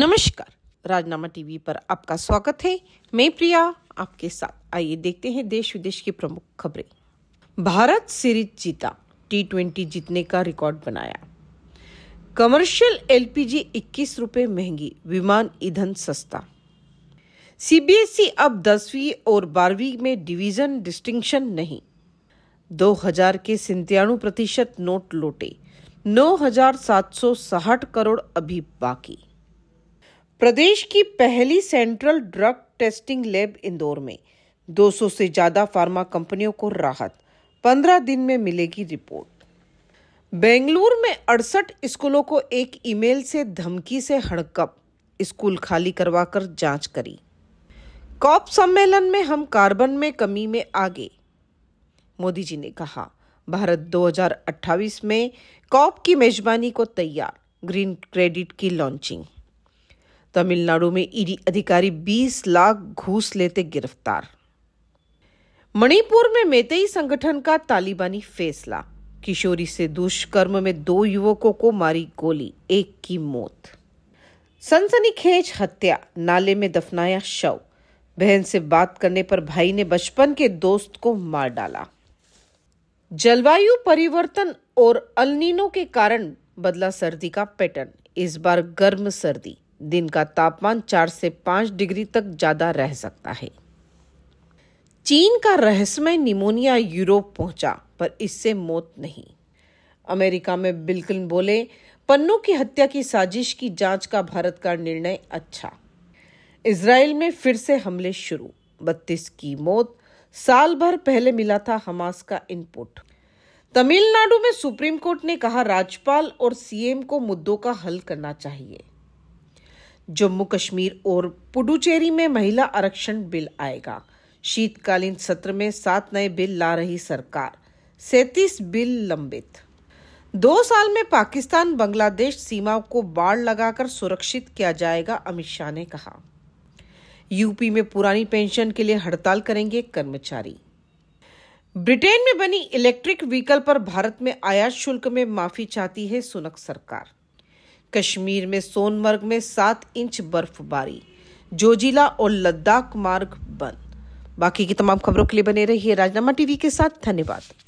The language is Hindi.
नमस्कार राजनामा टीवी पर आपका स्वागत है मैं प्रिया आपके साथ आइए देखते हैं देश विदेश की प्रमुख खबरें भारत सीरीज जीता टी ट्वेंटी जीतने का रिकॉर्ड बनाया कमर्शियल एलपीजी इक्कीस रुपए महंगी विमान ईंधन सस्ता सीबीएसई अब दसवीं और बारहवीं में डिवीजन डिस्टिंक्शन नहीं 2000 के सिंतियाणु प्रतिशत नोट लौटे नौ करोड़ अभी बाकी प्रदेश की पहली central drug testing lab Indore में 200 से ज्यादा फार्मा कंपनियों को राहत 15 दिन में मिलेगी रिपोर्ट बेंगलुरु में अड़सठ स्कूलों को एक ईमेल से धमकी से हड़कप स्कूल खाली करवाकर जांच करी कॉप सम्मेलन में हम कार्बन में कमी में आगे मोदी जी ने कहा भारत 2028 में कॉप की मेजबानी को तैयार ग्रीन क्रेडिट की लॉन्चिंग तमिलनाडु में ईडी अधिकारी 20 लाख घूस लेते गिरफ्तार मणिपुर में मेतई संगठन का तालिबानी फैसला किशोरी से दुष्कर्म में दो युवकों को मारी गोली एक की मौत सनसनीखेज हत्या नाले में दफनाया शव बहन से बात करने पर भाई ने बचपन के दोस्त को मार डाला जलवायु परिवर्तन और अलनीनों के कारण बदला सर्दी का पैटर्न इस बार गर्म सर्दी दिन का तापमान चार से पांच डिग्री तक ज़्यादा रह सकता है चीन का रहस्यमय निमोनिया यूरोप पहुंचा पर इससे मौत नहीं अमेरिका में बिल्कुल बोले पन्नों की हत्या की साजिश की जांच का भारत का निर्णय अच्छा इसराइल में फिर से हमले शुरू बत्तीस की मौत साल भर पहले मिला था हमास का इनपुट तमिलनाडु में सुप्रीम कोर्ट ने कहा राज्यपाल और सीएम को मुद्दों का हल करना चाहिए जम्मू कश्मीर और पुडुचेरी में महिला आरक्षण बिल आएगा शीतकालीन सत्र में सात नए बिल ला रही सरकार सैतीस बिल लंबित दो साल में पाकिस्तान बांग्लादेश सीमा को बाढ़ लगाकर सुरक्षित किया जाएगा अमित शाह ने कहा यूपी में पुरानी पेंशन के लिए हड़ताल करेंगे कर्मचारी ब्रिटेन में बनी इलेक्ट्रिक व्हीकल पर भारत में आयात शुल्क में माफी चाहती है सुनक सरकार कश्मीर में सोनमर्ग में सात इंच बर्फबारी जोजिला और लद्दाख मार्ग बंद बाकी की तमाम खबरों के लिए बने रहिए राजनामा टीवी के साथ धन्यवाद